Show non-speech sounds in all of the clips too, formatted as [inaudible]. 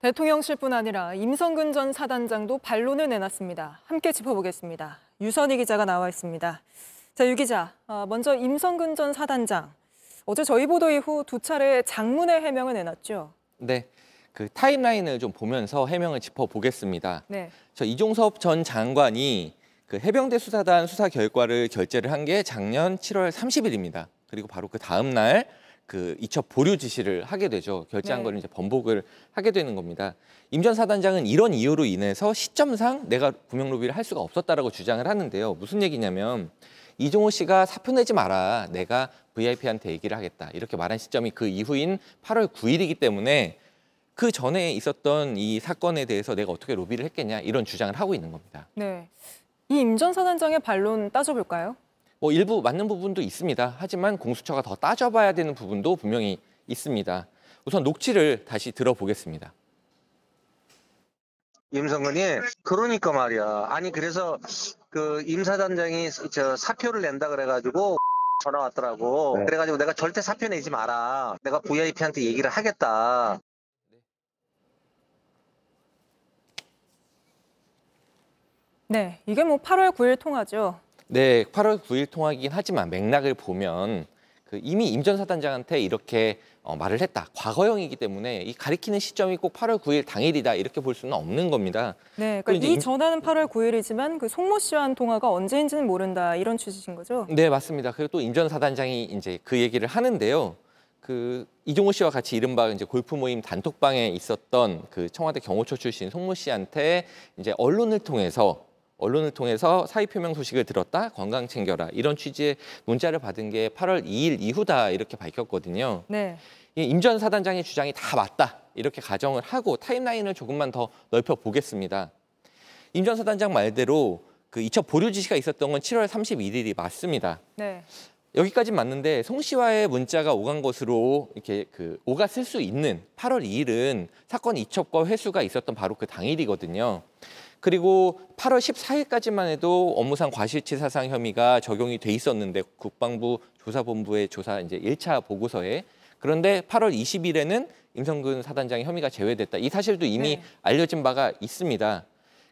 대통령실뿐 아니라 임성근 전 사단장도 반론을 내놨습니다. 함께 짚어보겠습니다. 유선희 기자가 나와 있습니다. 자, 유 기자, 어, 먼저 임성근 전 사단장. 어제 저희 보도 이후 두 차례 장문의 해명을 내놨죠. 네. 그 타임라인을 좀 보면서 해명을 짚어보겠습니다. 네. 저 이종섭 전 장관이 그 해병대 수사단 수사 결과를 결재를 한 게 작년 7월 30일입니다. 그리고 바로 그 다음 날그 이첩 보류 지시를 하게 되죠. 결제한 네. 거 이제 번복을 하게 되는 겁니다. 임전 사단장은 이런 이유로 인해서 시점상 내가 구명 로비를 할 수가 없었다라고 주장을 하는데요. 무슨 얘기냐면 이종호 씨가 사표 내지 마라. 내가 VIP한테 얘기를 하겠다. 이렇게 말한 시점이 그 이후인 8월 9일이기 때문에 그 전에 있었던 이 사건에 대해서 내가 어떻게 로비를 했겠냐 이런 주장을 하고 있는 겁니다. 네. 이임전 사단장의 반론 따져볼까요? 뭐 일부 맞는 부분도 있습니다. 하지만 공수처가 더 따져봐야 되는 부분도 분명히 있습니다. 우선 녹취를 다시 들어보겠습니다. 임성근이 그러니까 말이야. 아니 그래서 그 임사단장이 저 사표를 낸다 그래가지고 [laughs] 전화 왔더라고. 네. 그래가지고 내가 절대 사표 내지 마라. 내가 VIP한테 얘기를 하겠다. 네, 이게 뭐 8월 9일 통화죠. 네, 8월 9일 통화이긴 하지만 맥락을 보면 그 이미 임 전 사단장한테 이렇게 어, 말을 했다. 과거형이기 때문에 이 가리키는 시점이 꼭 8월 9일 당일이다 이렇게 볼 수는 없는 겁니다. 네, 그러니까 이 전화는 8월 9일이지만 그 송모 씨와 한 통화가 언제인지는 모른다 이런 취지신 거죠? 네, 맞습니다. 그리고 또 임 전 사단장이 이제 그 얘기를 하는데요. 그 이종호 씨와 같이 이른바 이제 골프 모임 단톡방에 있었던 그 청와대 경호처 출신 송모 씨한테 이제 언론을 통해서 언론을 통해서 사의 표명 소식을 들었다, 건강 챙겨라 이런 취지의 문자를 받은 게 8월 2일 이후다 이렇게 밝혔거든요. 네. 임전 사단장의 주장이 다 맞다 이렇게 가정을 하고 타임라인을 조금만 더 넓혀 보겠습니다. 임 전 사단장 말대로 그 2차 보류 지시가 있었던 건 7월 31일이 맞습니다. 네. 여기까지 맞는데 송 씨와의 문자가 오간 것으로 이렇게 그 오갔을 수 있는 8월 2일은 사건 이첩과 회수가 있었던 바로 그 당일이거든요. 그리고 8월 14일까지만 해도 업무상 과실치 사상 혐의가 적용이 돼 있었는데 국방부 조사본부의 조사 이제 1차 보고서에 그런데 8월 20일에는 임성근 사단장의 혐의가 제외됐다. 이 사실도 이미 네. 알려진 바가 있습니다.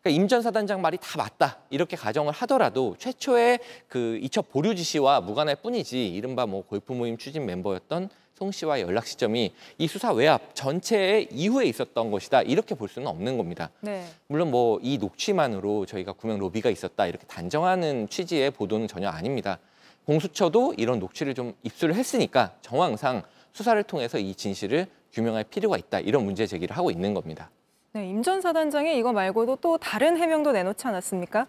그러니까 임전 사단장 말이 다 맞다 이렇게 가정을 하더라도 최초의 그 이첩 보류 지시와 무관할 뿐이지 이른바 뭐 골프 모임 추진 멤버였던 송씨와 연락 시점이 이 수사 외압 전체의 이후에 있었던 것이다 이렇게 볼 수는 없는 겁니다. 네. 물론 뭐 이 녹취만으로 저희가 구명 로비가 있었다 이렇게 단정하는 취지의 보도는 전혀 아닙니다. 공수처도 이런 녹취를 좀 입수를 했으니까 정황상 수사를 통해서 이 진실을 규명할 필요가 있다 이런 문제 제기를 하고 있는 겁니다. 네, 임전 사단장이 이거 말고도 또 다른 해명도 내놓지 않았습니까?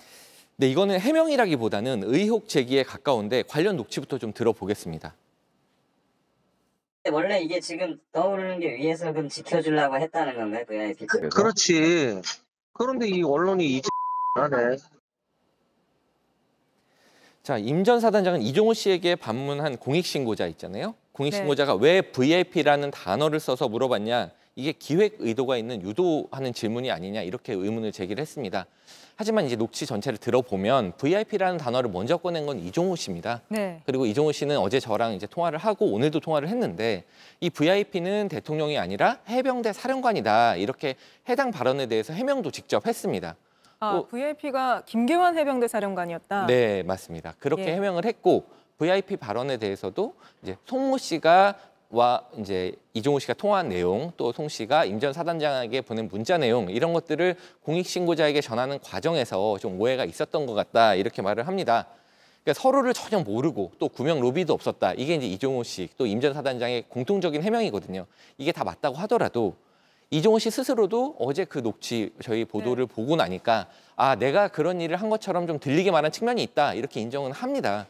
네, 이거는 해명이라기보다는 의혹 제기에 가까운데 관련 녹취부터 좀 들어보겠습니다. 네, 원래 이게 지금 떠오르는 게 위에서 그 지켜주려고 했다는 건가요? 그, 그 그렇지. 그런데 이 언론이 이안네 자, 임전 사단장은 이종호 씨에게 반문한 공익신고자 있잖아요. 공익신고자가 네. 왜 VIP라는 단어를 써서 물어봤냐. 이게 기획 의도가 있는 유도하는 질문이 아니냐 이렇게 의문을 제기를 했습니다. 하지만 이제 녹취 전체를 들어보면 VIP라는 단어를 먼저 꺼낸 건 이종호 씨입니다. 네. 그리고 이종호 씨는 어제 저랑 이제 통화를 하고 오늘도 통화를 했는데 이 VIP는 대통령이 아니라 해병대 사령관이다 이렇게 해당 발언에 대해서 해명도 직접 했습니다. 아, 또, 어. VIP가 김계환 해병대 사령관이었다. 네, 맞습니다. 그렇게 예. 해명을 했고 VIP 발언에 대해서도 이제 송모 씨가 와 이제 이종호 씨가 통화한 내용 또 송 씨가 임전 사단장에게 보낸 문자 내용 이런 것들을 공익 신고자에게 전하는 과정에서 좀 오해가 있었던 것 같다 이렇게 말을 합니다. 그러니까 서로를 전혀 모르고 또 구명 로비도 없었다. 이게 이제 이종호 씨 또 임전 사단장의 공통적인 해명이거든요. 이게 다 맞다고 하더라도 이종호 씨 스스로도 어제 그 녹취 저희 보도를 네. 보고 나니까 아 내가 그런 일을 한 것처럼 좀 들리게 말한 측면이 있다 이렇게 인정은 합니다.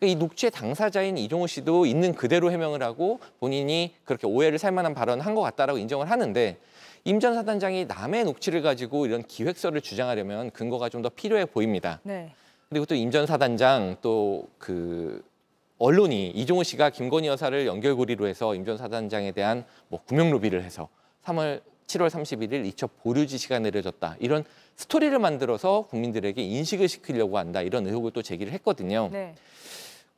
그 이 녹취의 당사자인 이종우 씨도 있는 그대로 해명을 하고 본인이 그렇게 오해를 살 만한 발언을 한 것 같다라고 인정을 하는데 임 전 사단장이 남의 녹취를 가지고 이런 기획서를 주장하려면 근거가 좀 더 필요해 보입니다. 네. 그리고 또 임 전 사단장 또 그 언론이 이종우 씨가 김건희 여사를 연결고리로 해서 임 전 사단장에 대한 뭐 구명 로비를 해서 3월 7월 31일 이첩 보류 지시가 내려졌다. 이런 스토리를 만들어서 국민들에게 인식을 시키려고 한다. 이런 의혹을 또 제기를 했거든요. 네.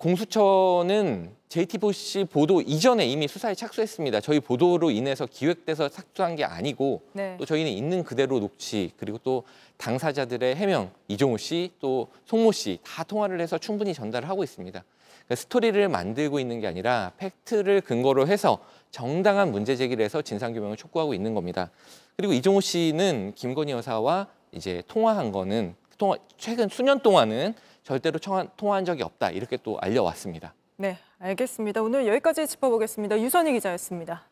공수처는 JTBC 보도 이전에 이미 수사에 착수했습니다. 저희 보도로 인해서 기획돼서 착수한 게 아니고 네. 또 저희는 있는 그대로 녹취 그리고 또 당사자들의 해명 이종우 씨또 송모 씨 다 통화를 해서 충분히 전달을 하고 있습니다. 그러니까 스토리를 만들고 있는 게 아니라 팩트를 근거로 해서 정당한 문제 제기를 해서 진상규명을 촉구하고 있는 겁니다. 그리고 이종우 씨는 김건희 여사와 이제 통화한 거는 통화, 최근 수년 동안은 절대로 청한, 통화한 적이 없다 이렇게 또 알려왔습니다. 네, 알겠습니다. 오늘 여기까지 짚어보겠습니다. 유선희 기자였습니다.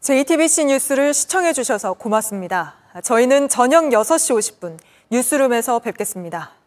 JTBC 뉴스를 시청해 주셔서 고맙습니다. 저희는 저녁 6시 50분 뉴스룸에서 뵙겠습니다.